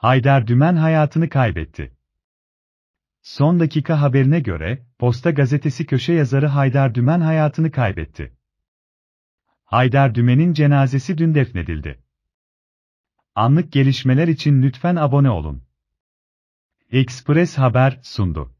Haydar Dümen hayatını kaybetti. Son dakika haberine göre, Posta gazetesi köşe yazarı Haydar Dümen hayatını kaybetti. Haydar Dümen'in cenazesi dün defnedildi. Anlık gelişmeler için lütfen abone olun. Express Haber sundu.